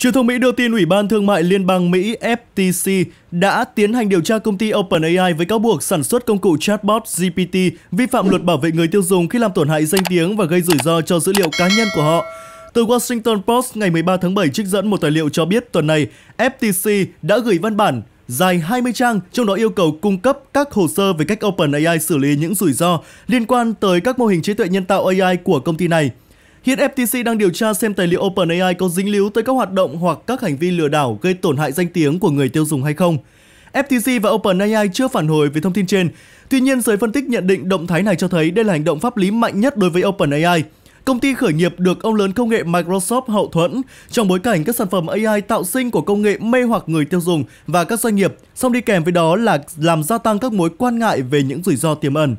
Truyền thông Mỹ đưa tin Ủy ban Thương mại Liên bang Mỹ FTC đã tiến hành điều tra công ty OpenAI với cáo buộc sản xuất công cụ chatbot GPT vi phạm luật bảo vệ người tiêu dùng khi làm tổn hại danh tiếng và gây rủi ro cho dữ liệu cá nhân của họ. Từ Washington Post ngày 13 tháng 7 trích dẫn một tài liệu cho biết tuần này, FTC đã gửi văn bản dài 20 trang, trong đó yêu cầu cung cấp các hồ sơ về cách OpenAI xử lý những rủi ro liên quan tới các mô hình trí tuệ nhân tạo AI của công ty này. Hiện FTC đang điều tra xem tài liệu OpenAI có dính líu tới các hoạt động hoặc các hành vi lừa đảo gây tổn hại danh tiếng của người tiêu dùng hay không. FTC và OpenAI chưa phản hồi về thông tin trên. Tuy nhiên, giới phân tích nhận định động thái này cho thấy đây là hành động pháp lý mạnh nhất đối với OpenAI. Công ty khởi nghiệp được ông lớn công nghệ Microsoft hậu thuẫn trong bối cảnh các sản phẩm AI tạo sinh của công nghệ mê hoặc người tiêu dùng và các doanh nghiệp, song đi kèm với đó là làm gia tăng các mối quan ngại về những rủi ro tiềm ẩn.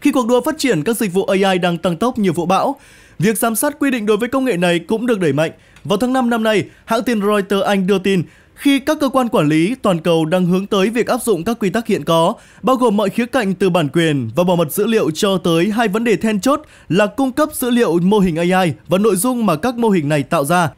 Khi cuộc đua phát triển các dịch vụ AI đang tăng tốc như vũ bão, Việc giám sát quy định đối với công nghệ này cũng được đẩy mạnh. Vào tháng 5 năm nay, hãng tin Reuters Anh đưa tin khi các cơ quan quản lý toàn cầu đang hướng tới việc áp dụng các quy tắc hiện có, bao gồm mọi khía cạnh từ bản quyền và bảo mật dữ liệu cho tới hai vấn đề then chốt là cung cấp dữ liệu mô hình AI và nội dung mà các mô hình này tạo ra.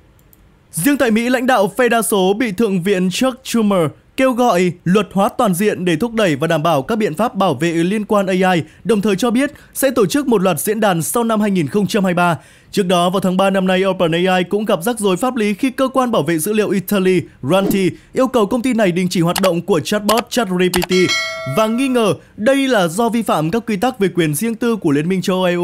Riêng tại Mỹ, lãnh đạo phe đa số bị Thượng viện Chuck Schumer kêu gọi luật hóa toàn diện để thúc đẩy và đảm bảo các biện pháp bảo vệ liên quan AI, đồng thời cho biết sẽ tổ chức một loạt diễn đàn sau năm 2023. Trước đó, vào tháng 3 năm nay, OpenAI cũng gặp rắc rối pháp lý khi cơ quan bảo vệ dữ liệu Italy, Ranti, yêu cầu công ty này đình chỉ hoạt động của chatbot ChatGPT và nghi ngờ đây là do vi phạm các quy tắc về quyền riêng tư của Liên minh châu Âu e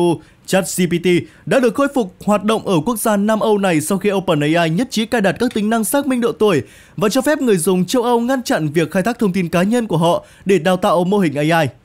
ChatGPT đã được khôi phục hoạt động ở quốc gia Nam Âu này sau khi OpenAI nhất trí cài đặt các tính năng xác minh độ tuổi và cho phép người dùng châu Âu ngăn chặn việc khai thác thông tin cá nhân của họ để đào tạo mô hình AI.